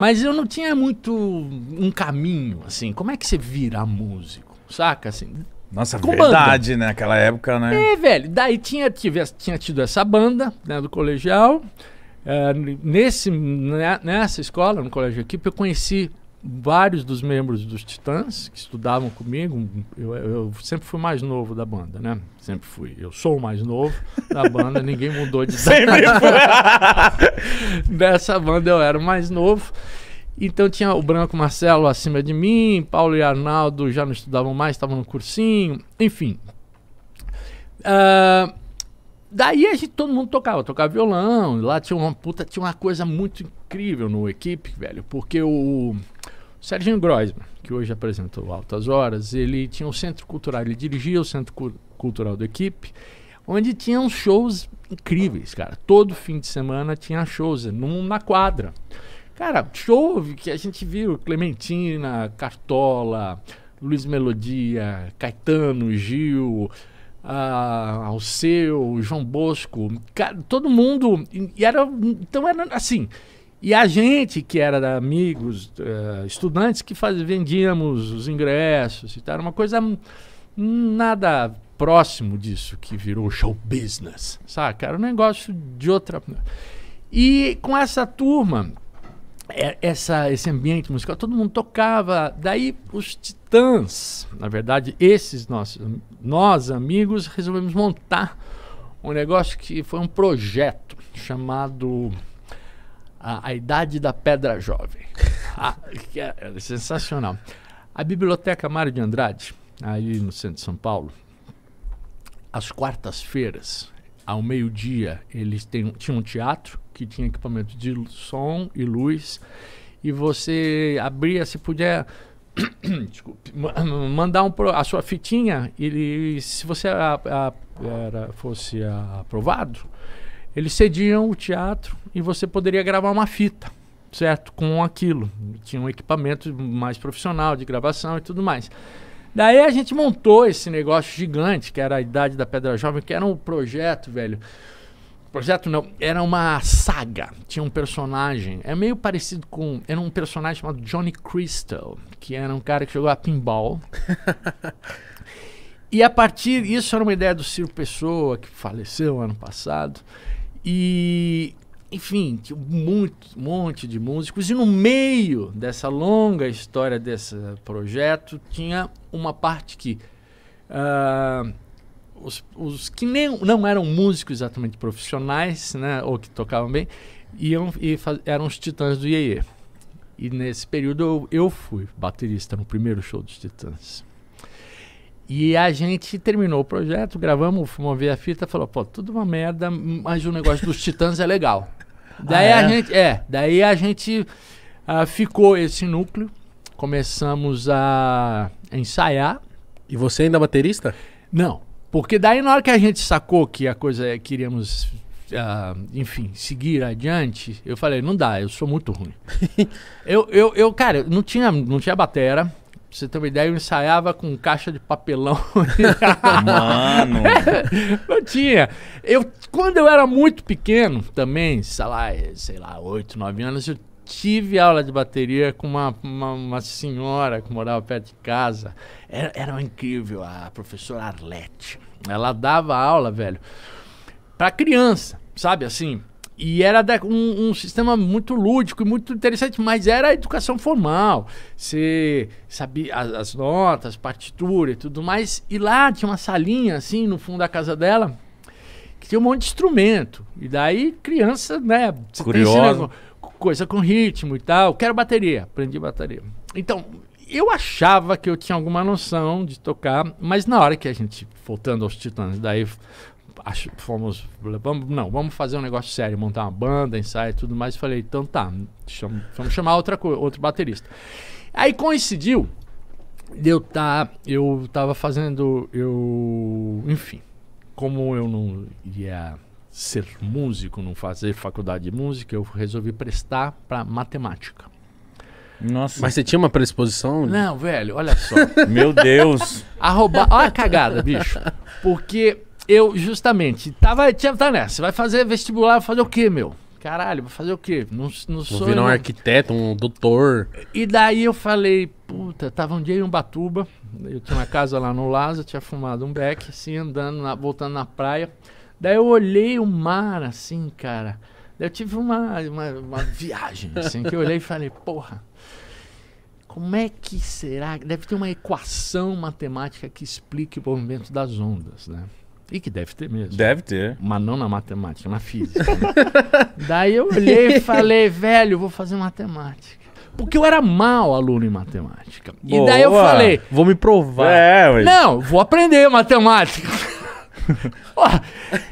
Mas eu não tinha muito um caminho, assim. Como é que você vira músico, saca? Assim, Nossa, com verdade, banda. né? Aquela época, né? É, velho. Daí tinha, tive, tinha tido essa banda né, do colegial. Eh, nesse, né, nessa escola, no colégio equipe, eu conheci vários dos membros dos Titãs que estudavam comigo, eu, eu, sempre fui mais novo da banda, né? Sempre fui. Eu sou o mais novo da banda, ninguém mudou de Sempre Dessa banda eu era o mais novo. Então tinha o Branco Marcelo acima de mim, Paulo e Arnaldo já não estudavam mais, estavam no cursinho, enfim. Uh, daí a gente, todo mundo tocava, tocava violão, lá tinha uma puta, tinha uma coisa muito incrível no equipe, velho, porque o Serginho Groisman, que hoje apresentou Altas Horas, ele tinha um centro cultural, ele dirigia o centro cu cultural da equipe, onde tinham shows incríveis, cara. Todo fim de semana tinha shows num, na quadra. Cara, show que a gente viu Clementina, Cartola, Luiz Melodia, Caetano, Gil, uh, Alceu, João Bosco, cara, todo mundo. E era, então era assim. E a gente, que era amigos, uh, estudantes, que faz, vendíamos os ingressos e tal, era uma coisa nada próximo disso que virou show business, saca? Era um negócio de outra. E com essa turma, é, essa, esse ambiente musical, todo mundo tocava. Daí os titãs, na verdade, esses nossos nós amigos resolvemos montar um negócio que foi um projeto chamado a, a Idade da Pedra Jovem. Ah, é, é sensacional. A Biblioteca Mário de Andrade, aí no centro de São Paulo, às quartas-feiras, ao meio-dia, eles têm, tinham um teatro que tinha equipamento de som e luz. E você abria, se puder, Desculpe. mandar um, a sua fitinha, ele, se você a, a, era, fosse aprovado, eles cediam o teatro e você poderia gravar uma fita, certo? Com aquilo. Tinha um equipamento mais profissional de gravação e tudo mais. Daí a gente montou esse negócio gigante, que era a Idade da Pedra Jovem, que era um projeto, velho. Projeto não, era uma saga. Tinha um personagem, é meio parecido com. Era um personagem chamado Johnny Crystal, que era um cara que jogou a pinball. e a partir. Isso era uma ideia do Ciro Pessoa, que faleceu ano passado. E, enfim, um monte, monte de músicos. E no meio dessa longa história desse projeto, tinha uma parte que. Uh, os, os, que nem, não eram músicos exatamente profissionais, né, ou que tocavam bem, iam, e faz, eram os Titãs do Iê, Iê. E nesse período eu, eu fui baterista no primeiro show dos Titãs. E a gente terminou o projeto, gravamos, fomos ver a fita, falou, pô, tudo uma merda, mas o negócio dos Titãs é legal. Daí ah, é? a gente, é, daí a gente uh, ficou esse núcleo, começamos a ensaiar. E você ainda é baterista? Não, porque daí na hora que a gente sacou que a coisa queríamos Uh, enfim, seguir adiante, eu falei, não dá, eu sou muito ruim. eu, eu, eu, cara, não tinha, não tinha batera, Pra você ter uma ideia, eu ensaiava com caixa de papelão. Mano! não tinha. Eu, quando eu era muito pequeno, também, sei lá, é, sei lá, 8, 9 anos, eu tive aula de bateria com uma, uma, uma senhora que morava perto de casa. Era, era incrível, a professora Arlete. Ela dava aula, velho, pra criança, sabe assim? E era da, um, um, sistema muito lúdico e muito interessante, mas era a educação formal. Você sabia as, as notas, partitura e tudo mais. E lá tinha uma salinha, assim, no fundo da casa dela, que tinha um monte de instrumento. E daí, criança, né? Curiosa. Coisa com ritmo e tal. Quero bateria. Aprendi bateria. Então, eu achava que eu tinha alguma noção de tocar, mas na hora que a gente, voltando aos Titãs, daí acho, fomos, vamos, não, vamos fazer um negócio sério, montar uma banda, ensaio e tudo mais. Falei, então tá, chamo, vamos chamar outra, outro baterista. Aí coincidiu, eu tá, eu tava fazendo, eu, enfim, como eu não ia ser músico, não fazer faculdade de música, eu resolvi prestar para matemática. Nossa. Mas você tinha uma predisposição? Não, velho, olha só. Meu Deus. Arroba... Olha a cagada, bicho. Porque eu justamente tava, tá, tinha, tá nessa, vai fazer vestibular, vai fazer o quê, meu? Caralho, vou fazer o quê? Não, não sou. Vou virar um arquiteto, um doutor. E daí eu falei, puta, tava um dia em Umbatuba, eu tinha uma casa lá no Lázaro, tinha fumado um beck, assim, andando, na, voltando na praia. Daí eu olhei o mar, assim, cara. Daí eu tive uma, uma, uma viagem, assim, que eu olhei e falei, porra, como é que será? Deve ter uma equação matemática que explique o movimento das ondas, né? E que deve ter mesmo. Deve ter. Mas não na matemática, na física. Né? Daí eu olhei e falei, velho, vou fazer matemática. Porque eu era mau aluno em matemática. Boa, e daí eu falei. Vou me provar. É, mas... Não, vou aprender matemática.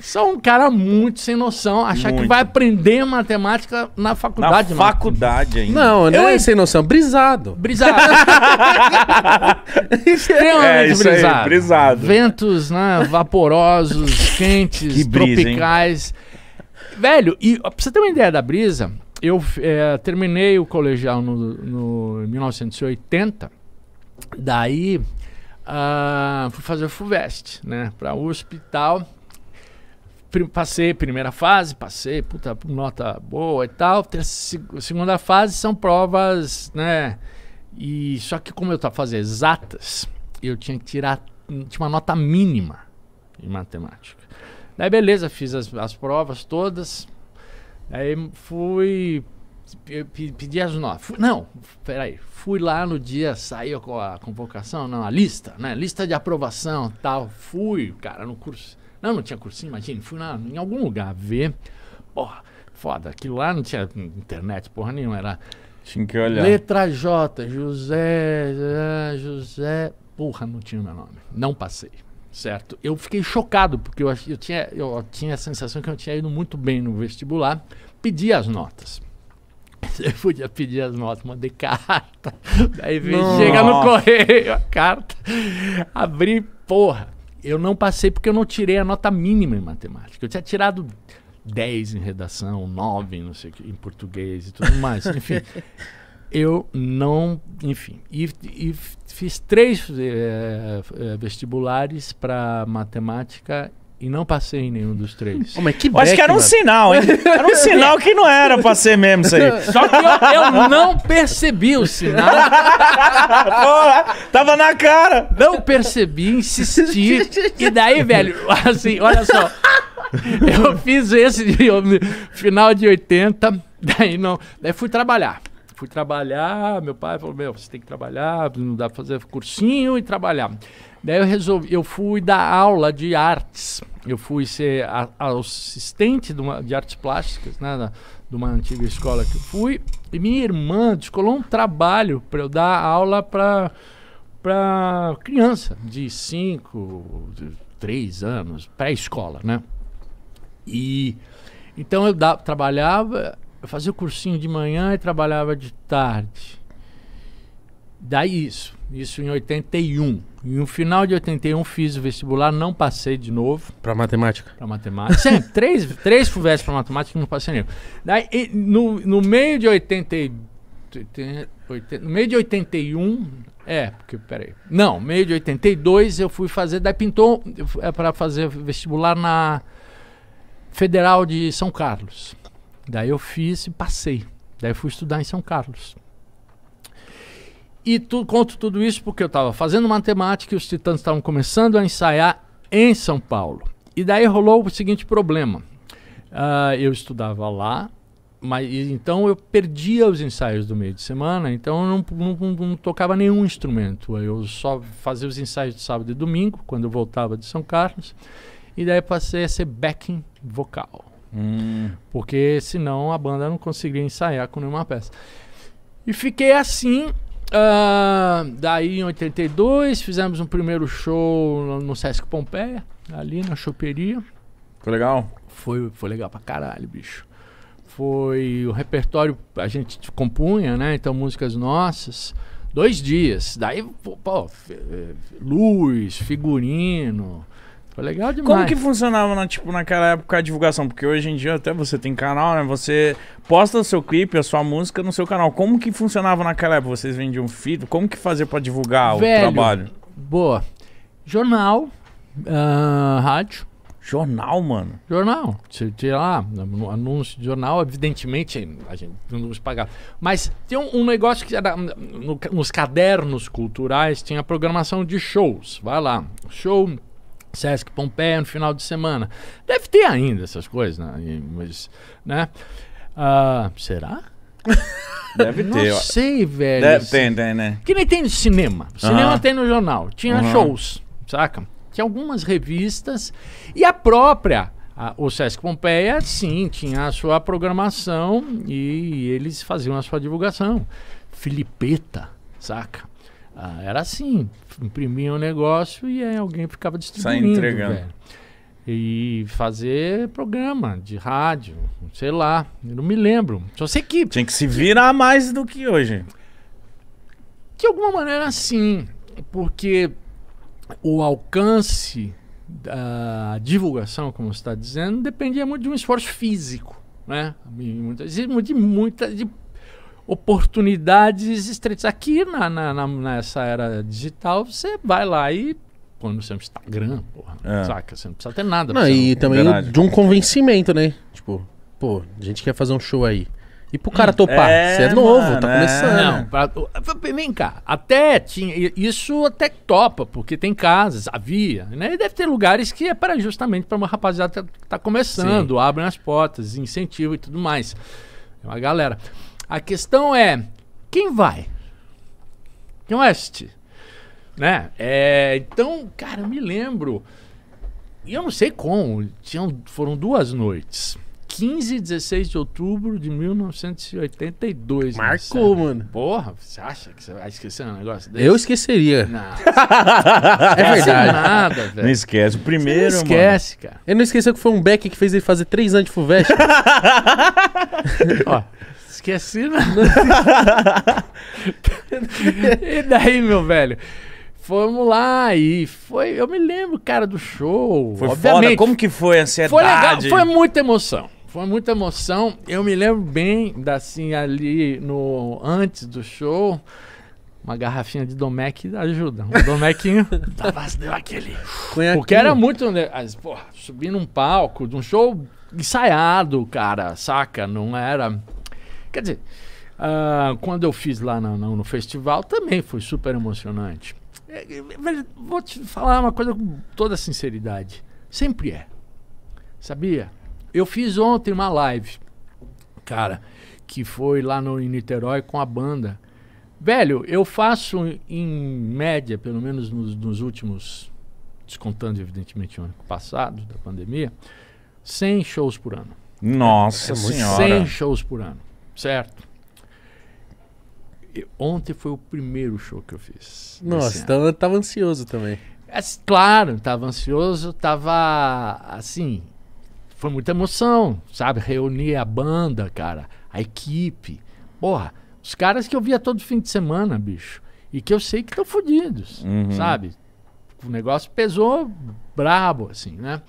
só um cara muito sem noção achar Muito. que vai aprender matemática na faculdade, Na faculdade ainda. Não, não é sem noção, brisado. Brisado. É Extremamente isso aí, brisado. Ventos, né, vaporosos, quentes, Que brisa, tropicais. Velho, e pra você ter uma ideia da brisa, eu é, terminei o colegial no, no em 1980, daí ah, fui fazer o FUVEST, né? Pra USP e tal. Passei primeira fase, passei, puta, nota boa e tal. segunda fase são provas, né? E só que como eu estava fazendo exatas, eu tinha que tirar tinha uma nota mínima em matemática. Daí beleza, fiz as, as provas todas. Aí fui Pedi as notas. Não, peraí. Fui lá no dia, saiu com a convocação, não, a lista, né? Lista de aprovação tal. Fui, cara, no curso. Não, não tinha cursinho, imagina. Fui lá em algum lugar ver. Porra, foda. Aquilo lá não tinha internet, porra nenhuma. Era. Tinha que olhar. Letra J, José, José. Porra, não tinha o meu nome. Não passei. Certo? Eu fiquei chocado, porque eu, eu, tinha, eu tinha a sensação que eu tinha ido muito bem no vestibular. Pedi as notas. eu podia pedir as notas, mandei carta. Daí veio, chega no correio a carta. Abri, porra. Eu não passei porque eu não tirei a nota mínima em matemática. Eu tinha tirado 10 em redação, 9 não sei, em português e tudo mais. Enfim, eu não. Enfim. E, e fiz três é, vestibulares para matemática e não passei em nenhum dos três. Oh, mas que beck, acho que era um mano. sinal, hein? Era um sinal que não era pra ser mesmo isso aí. Só que eu, eu não percebi o sinal. Porra, tava na cara. Não percebi, insisti. e daí, velho, assim, olha só. Eu fiz esse de, final de 80, daí não. Daí fui trabalhar fui trabalhar, meu pai falou, meu, você tem que trabalhar, não dá pra fazer cursinho e trabalhar. Daí eu resolvi, eu fui dar aula de artes. Eu fui ser a, a assistente de, uma, de, artes plásticas, né, na, de uma antiga escola que eu fui. E minha irmã descolou um trabalho para eu dar aula para para criança de 5, 3 anos, pré-escola, né? E então eu da, trabalhava eu fazia o cursinho de manhã e trabalhava de tarde. Daí isso, isso em 81. E no final de 81 fiz o vestibular, não passei de novo. Para matemática? Para matemática. Sempre, três, três FUVES para matemática não passei nenhum. Daí no, no meio de 82. 80, 80, no meio de 81, é, porque peraí. Não, meio de 82 eu fui fazer, daí pintou é para fazer vestibular na Federal de São Carlos. Daí eu fiz e passei. Daí fui estudar em São Carlos. E tu, conto tudo isso porque eu estava fazendo matemática e os titãs estavam começando a ensaiar em São Paulo. E daí rolou o seguinte problema. Uh, eu estudava lá, mas então eu perdia os ensaios do meio de semana, então eu não, não, não, tocava nenhum instrumento. Eu só fazia os ensaios de sábado e domingo, quando eu voltava de São Carlos, e daí passei a ser backing vocal. Hum. Porque senão a banda não conseguiria ensaiar com nenhuma peça. E fiquei assim. Uh, daí em 82 fizemos um primeiro show no Sesc Pompeia, ali na choperia. Foi legal? Foi, foi legal pra caralho, bicho. Foi o repertório, a gente compunha, né? Então, músicas nossas. Dois dias. Daí, pô, eh, luz, figurino. Foi legal demais. Como que funcionava, na, tipo, naquela época a divulgação? Porque hoje em dia até você tem canal, né? Você posta o seu clipe, a sua música no seu canal. Como que funcionava naquela época? Vocês vendiam fita? Como que fazia para divulgar Velho, o trabalho? Boa. Jornal, uh, rádio. Jornal, mano? Jornal. Sei lá, anúncio de jornal, evidentemente a gente não se pagava. Mas tem um, um negócio que era no, nos cadernos culturais, tinha programação de shows. Vai lá, show Sesc Pompeia no final de semana. Deve ter ainda essas coisas, né? Mas, né? Uh, será? Deve não ter. Não sei, velho. Deve, tem, né, né? Que nem tem no cinema. Cinema tem no jornal. Tinha shows, saca? Tinha algumas revistas. E a própria a, o Sesc Pompeia, sim, tinha a sua programação e eles faziam a sua divulgação. Filipeta, saca? Ah, era assim, imprimia um negócio e aí alguém ficava distribuindo. Sai entregando. Velho. E fazer programa de rádio, sei lá, não me lembro. Só sei que. Tinha que se virar mais do que hoje. De alguma maneira, sim, porque o alcance da divulgação, como você está dizendo, dependia muito de um esforço físico, né? De muita, de, muita, de oportunidades estreitas. Aqui na, na, na, nessa era digital, você vai lá e põe no seu Instagram, porra. É. Saca? Você não precisa ter nada. Não, e não... também Verdade. de um convencimento, né? Tipo, pô, a gente quer fazer um show aí. E pro cara hum. topar, é, você é novo, tá mano, tá começando. Não, pra, vem cá, até tinha. Isso até topa, porque tem casas, havia, né? E deve ter lugares que é para justamente para uma rapaziada tá, que tá começando, Sim. abrem as portas, incentivo e tudo mais. É uma galera. A questão é quem vai? Quem vai Né? É, então, cara, eu me lembro. E eu não sei como, tinham, foram duas noites. 15 e 16 de outubro de 1982. Marcou, mano. Porra, você acha que você vai esquecer um negócio desse? Eu esqueceria. Não. É, é verdade. Nada, velho. Não esquece. O primeiro, mano. não esquece, cara. Ele não esqueceu que foi um Beck que fez ele fazer três anos de Fulvestre. Ó, esqueci, é assim, mano. Né? e daí, meu velho? Fomos lá e foi. Eu me lembro, cara, do show. Foi obviamente. foda. Como que foi a ansiedade? Foi legal, foi muita emoção. Foi muita emoção. Eu me lembro bem, da, assim, ali no antes do show, uma garrafinha de Domec ajuda. Um Domequinho assim, deu aquele. Porque era muito. Né, porra, subir num palco, de um show ensaiado, cara, saca? Não era Quer dizer, uh, quando eu fiz lá no, no, festival, também foi super emocionante. É, é, vou te falar uma coisa com toda sinceridade. Sempre é. Sabia? Eu fiz ontem uma live, cara, que foi lá no, em Niterói com a banda. Velho, eu faço em média, pelo menos nos, nos últimos, descontando evidentemente o ano passado, da pandemia, 100 shows por ano. Nossa é, é senhora. 100 shows por ano. Certo. E ontem foi o primeiro show que eu fiz. Nossa, então eu tava ansioso também. É, claro, tava ansioso, tava assim. Foi muita emoção, sabe? Reunir a banda, cara, a equipe. Porra, os caras que eu via todo fim de semana, bicho. E que eu sei que estão fodidos, uhum. sabe? O negócio pesou brabo, assim, né?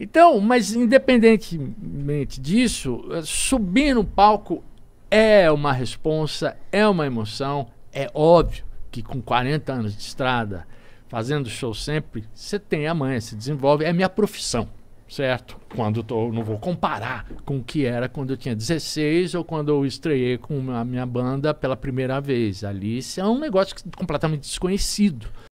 Então, mas independentemente disso, eh, subir no palco é uma responsa, é uma emoção. É óbvio que com 40 anos de estrada, fazendo show sempre, você tem a manha, se desenvolve. É minha profissão, certo? Quando tô, não vou comparar com o que era quando eu tinha 16 ou quando eu estreiei com a minha banda pela primeira vez. Ali isso é um negócio completamente desconhecido.